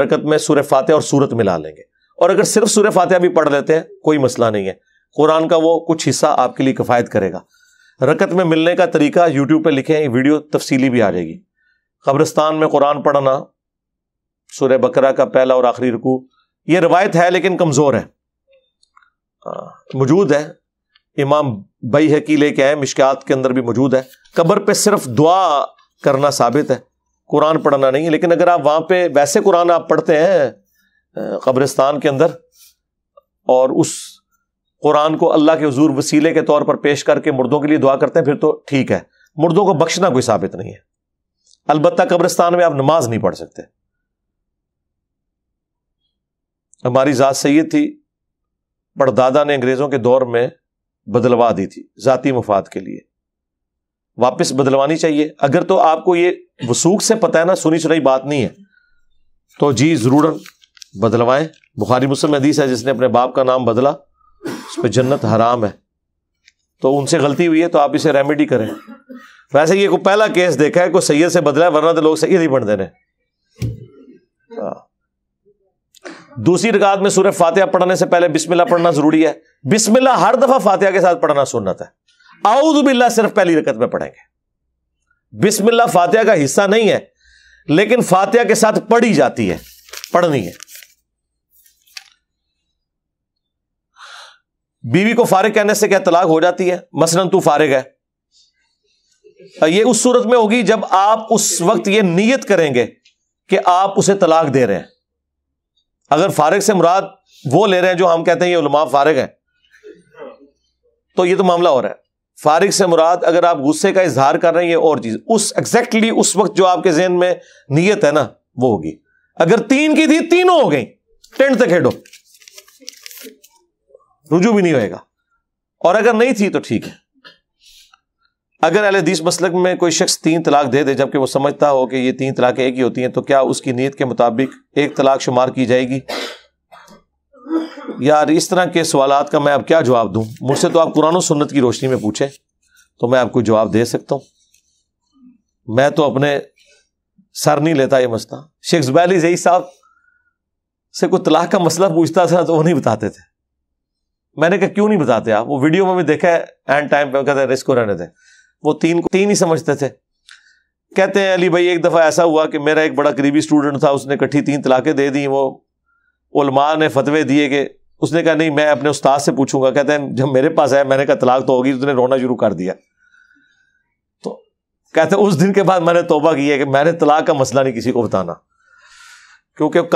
रकत में सूर्य फातह और सूरत मिला लेंगे और अगर सिर्फ सूर्य फातह भी पढ़ लेते हैं कोई मसला नहीं है कुरान का वो कुछ हिस्सा आपके लिए किफ़ायत करेगा रकत में मिलने का तरीका यूट्यूब पर लिखे वीडियो तफसीली भी आ जाएगी कब्रिस्तान में कुरान पढ़ना सूर्य बकरा का पहला और आखिरी रुकू ये रवायत है लेकिन कमज़ोर है मौजूद है इमाम बई हकी लेके आए मिशकात के अंदर भी मौजूद है कब्र पे सिर्फ दुआ करना साबित है कुरान पढ़ना नहीं है लेकिन अगर आप वहां पे वैसे कुरान आप पढ़ते हैं कब्रिस्तान के अंदर और उस कुरान को अल्लाह के हजूर वसीले के तौर पर पेश करके मुर्दों के लिए दुआ करते हैं फिर तो ठीक है मुर्दों को बख्शना कोई साबित नहीं है अलबत्ता कब्रिस्तान में आप नमाज नहीं पढ़ सकते हमारी ज़ात सही थी पर पड़दादा ने अंग्रेज़ों के दौर में बदलवा दी थी ज़ाती मफाद के लिए वापस बदलवानी चाहिए अगर तो आपको ये वसूख से पता है ना सुनी सुनाई बात नहीं है तो जी ज़रूर बदलवाएं बुखारी मुस्लिम हदीस है जिसने अपने बाप का नाम बदला उस पर जन्नत हराम है तो उनसे गलती हुई है तो आप इसे रेमेडी करें वैसे ये को पहला केस देखा है कोई सैयद से बदला है वरना तो लोग सैयद ही बन देने हाँ। दूसरी रिकात में सूर्य फातिहा पढ़ने से पहले बिस्मिल्लाह पढ़ना जरूरी है बिस्मिल्लाह हर दफा फातिहा के साथ पढ़ना सुनत है बिल्ला सिर्फ पहली रकत में पढ़ेंगे बिस्मिल्ला फातिहा का हिस्सा नहीं है लेकिन फातिहा के साथ पढ़ी जाती है पढ़नी है बीवी को फारिग कहने से क्या तलाक हो जाती है मसलन तू फारिग है ये उस सूरत में होगी जब आप उस वक्त ये नीयत करेंगे कि आप उसे तलाक दे रहे हैं अगर फारिग से मुराद वो ले रहे हैं जो हम कहते हैं ये उलमा फारिग है तो ये तो मामला हो रहा है फारिग से मुराद अगर आप गुस्से का इजहार कर रहे हैं ये और चीज़ उस एग्जैक्टली उस वक्त जो आपके जहन में नीयत है ना वो होगी अगर तीन की थी तीनों हो गई टेंट तक खेडो रुझू भी नहीं होगा और अगर नहीं थी तो ठीक है अगर अलहदीस मसलक में कोई शख्स तीन तलाक दे दे जबकि वो समझता हो कि ये तीन तलाक एक ही होती हैं तो क्या उसकी नीयत के मुताबिक एक तलाक शुमार की जाएगी यार इस तरह के सवाल का मैं अब क्या जवाब दूं मुझसे तो आप कुरान सुन्नत की रोशनी में पूछें तो मैं आपको जवाब दे सकता हूं मैं तो अपने सर नहीं लेता ये मसला शेख जुबैली जई साहब से कोई तलाक का मसला पूछता था तो वो नहीं बताते थे मैंने कहा क्यों नहीं बताते आप वो वीडियो में भी देखा है एंड टाइम पे कहते हैं रिस्क रहने थे वो तीन को तीन ही समझते थे कहते हैं अली भाई एक दफ़ा ऐसा हुआ कि मेरा एक बड़ा करीबी स्टूडेंट था उसने इकट्ठी तीन तलाकें दे दी वो उलमा ने फतवे दिए कि उसने कहा नहीं मैं अपने उस्ताद से पूछूंगा कहते हैं जब मेरे पास आया मैंने कहा तलाक तो होगी उसने तो रोना शुरू कर दिया तो कहते उस दिन के बाद मैंने तोबा किया कि मैंने तलाक का मसला नहीं किसी को बताना क्योंकि